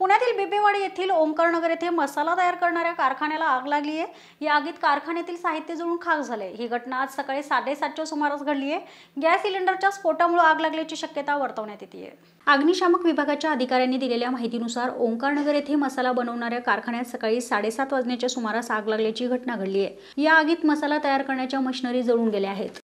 पुण्यातील बिबेवाडी येथील ओंकारनगर येथे मसाला तयार करणाऱ्या कारखान्याला आग लागली आहे या आगीत कारखान्यातील साहित्य जळून खाक झाले ही घटना आज सकाळी साडेसातच्या सुमारास घडली आहे गॅस सिलेंडरच्या स्फोटामुळे आग लागल्याची शक्यता वर्तवण्यात येते आहे अग्निशामक विभागाच्या अधिकाऱ्यांनी दिलेल्या माहितीनुसार ओंकारनगर येथे मसाला बनवणाऱ्या कारखान्यात सकाळी साडेसात वाजण्याच्या सुमारास आग लागल्याची घटना घडली आहे या आगीत मसाला तयार करण्याच्या मशिनरी जळून गेल्या आहेत